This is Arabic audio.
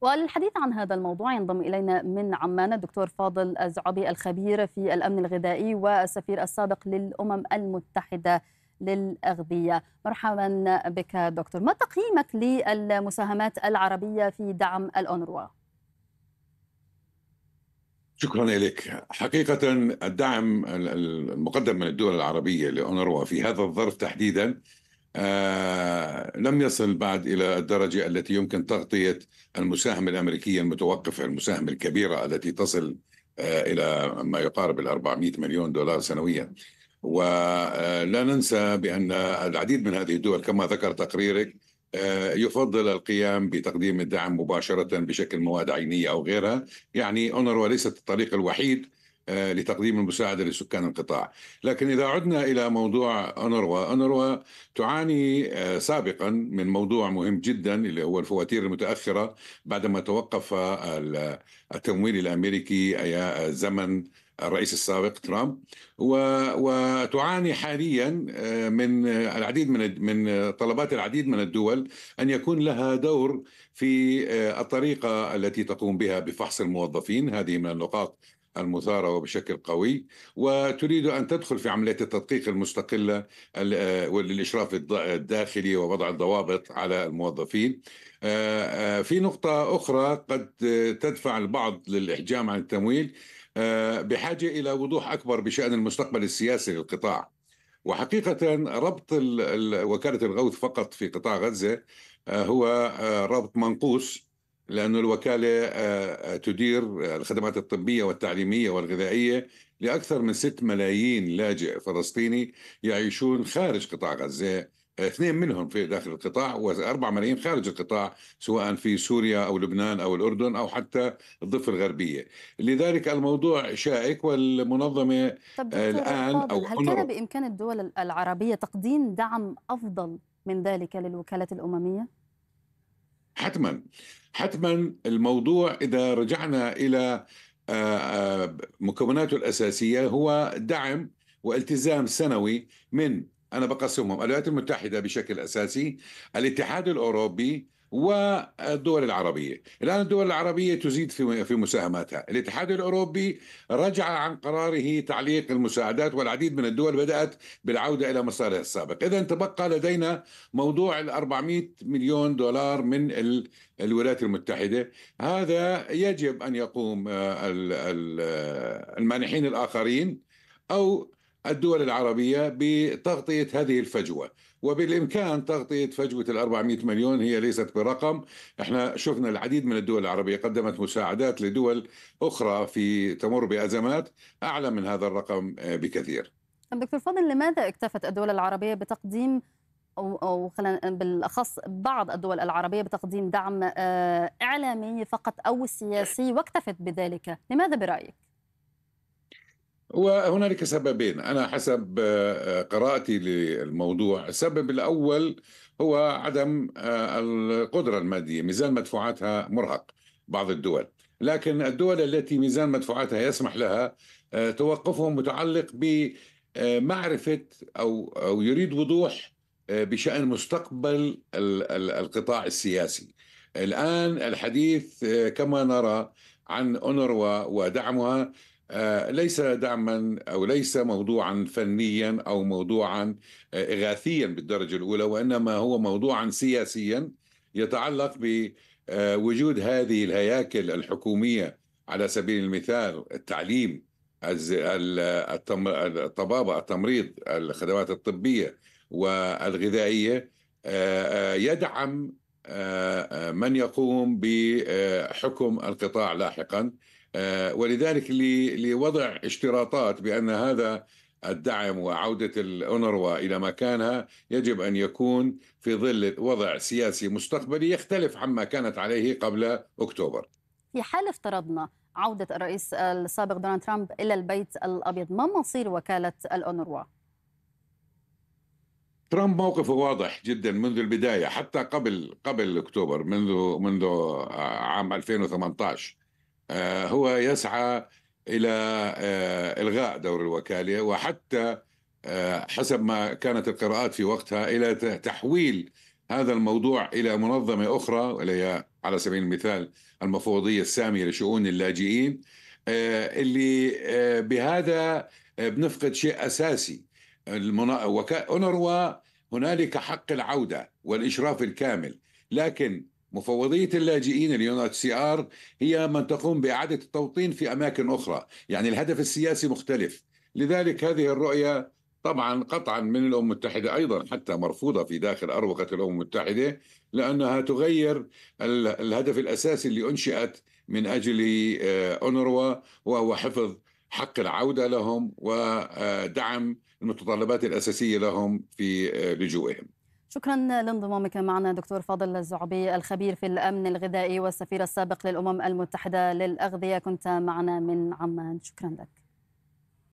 وللحديث عن هذا الموضوع ينضم الينا من عمان الدكتور فاضل الزعبي الخبير في الامن الغذائي والسفير السابق للامم المتحده للاغذيه. مرحبا بك دكتور، ما تقييمك للمساهمات العربيه في دعم الاونروا؟ شكرا لك حقيقة الدعم المقدم من الدول العربية لأونروا في هذا الظرف تحديدا آه، لم يصل بعد إلى الدرجة التي يمكن تغطية المساهمة الأمريكية المتوقفة المساهمة الكبيرة التي تصل آه، إلى ما يقارب ال 400 مليون دولار سنويا ولا آه، ننسى بأن العديد من هذه الدول كما ذكر تقريرك يفضل القيام بتقديم الدعم مباشرة بشكل مواد عينية أو غيرها يعني أونروا ليست الطريق الوحيد آه، لتقديم المساعدة لسكان القطاع لكن إذا عدنا إلى موضوع أنروا أنروا تعاني آه، سابقا من موضوع مهم جدا اللي هو الفواتير المتأخرة بعدما توقف التمويل الأمريكي أي زمن الرئيس السابق ترامب وتعاني حاليا آه، من العديد من من طلبات العديد من الدول ان يكون لها دور في الطريقه التي تقوم بها بفحص الموظفين هذه من النقاط المثارة وبشكل قوي وتريد أن تدخل في عملية التدقيق المستقلة للإشراف آه، الداخلي ووضع الضوابط على الموظفين آه، آه، في نقطة أخرى قد تدفع البعض للإحجام عن التمويل بحاجة إلى وضوح أكبر بشأن المستقبل السياسي للقطاع وحقيقة ربط وكالة الغوث فقط في قطاع غزة هو ربط منقوص لأن الوكالة آه، تدير الخدمات الطبية والتعليمية والغذائية لأكثر من 6 ملايين لاجئ فلسطيني يعيشون خارج قطاع غزة اثنين منهم في داخل القطاع وأربع ملايين خارج القطاع سواء في سوريا أو لبنان أو الأردن أو حتى الضفة الغربية لذلك الموضوع شائك والمنظمة آه، الآن أو هل كان بإمكان الدول العربية تقديم دعم أفضل من ذلك للوكالة الأممية؟ حتما حتما الموضوع اذا رجعنا الى آه، آه، مكوناته الاساسيه هو دعم والتزام سنوي من انا بقسمهم الولايات المتحده بشكل اساسي الاتحاد الاوروبي والدول العربية الآن الدول العربية تزيد في في مساهماتها الاتحاد الأوروبي رجع عن قراره تعليق المساعدات والعديد من الدول بدأت بالعودة إلى مسارها السابق إذا تبقى لدينا موضوع ال 400 مليون دولار من الولايات المتحدة هذا يجب أن يقوم آه، المانحين الآخرين أو الدول العربية بتغطية هذه الفجوة وبالامكان تغطيه فجوه ال 400 مليون هي ليست برقم، احنا شفنا العديد من الدول العربيه قدمت مساعدات لدول اخرى في تمر بازمات اعلى من هذا الرقم آه، بكثير. دكتور فاضل لماذا اكتفت الدول العربيه بتقديم او او خلينا بالاخص بعض الدول العربيه بتقديم دعم آه، اعلامي فقط او سياسي واكتفت بذلك، لماذا برايك؟ وهنالك سببين انا حسب آه، قراءتي للموضوع السبب الاول هو عدم آه، القدره الماديه ميزان مدفوعاتها مرهق بعض الدول لكن الدول التي ميزان مدفوعاتها يسمح لها آه، توقفهم متعلق بمعرفه او او يريد وضوح بشان مستقبل القطاع السياسي الان الحديث كما نرى عن اونروا ودعمها آه، ليس دعما او ليس موضوعا فنيا او موضوعا آه، اغاثيا بالدرجه الاولى وانما هو موضوعا سياسيا يتعلق بوجود آه، هذه الهياكل الحكوميه على سبيل المثال التعليم الطبابه التمريض الخدمات الطبيه والغذائيه يدعم من يقوم بحكم القطاع لاحقا آه، ولذلك لوضع اشتراطات بأن هذا الدعم وعودة الأونروا إلى مكانها يجب أن يكون في ظل وضع سياسي مستقبلي يختلف عما كانت عليه قبل أكتوبر في حال افترضنا عودة الرئيس السابق دونالد ترامب إلى البيت الأبيض ما مصير وكالة الأونروا؟ ترامب موقفه واضح جدا منذ البداية حتى قبل قبل أكتوبر منذ منذ عام 2018 آه، هو يسعى الى آه، الغاء دور الوكاله وحتى آه، حسب ما كانت القراءات في وقتها الى تحويل هذا الموضوع الى منظمه اخرى وهي على سبيل المثال المفوضيه الساميه لشؤون اللاجئين اللي بهذا بنفقد شيء اساسي اونروا هنالك حق العوده والاشراف الكامل لكن مفوضية اللاجئين اليون سي ار هي من تقوم بإعادة التوطين في أماكن أخرى يعني الهدف السياسي مختلف لذلك هذه الرؤية طبعا قطعا من الأمم المتحدة أيضا حتى مرفوضة في داخل أروقة الأمم المتحدة لأنها تغير الهدف الأساسي اللي أنشئت من أجل آه، أونروا وهو حفظ حق العودة لهم ودعم آه، المتطلبات الأساسية لهم في آه، لجوئهم شكرا لانضمامك معنا دكتور فاضل الزعبي الخبير في الامن الغذائي والسفير السابق للامم المتحده للاغذيه كنت معنا من عمان شكرا لك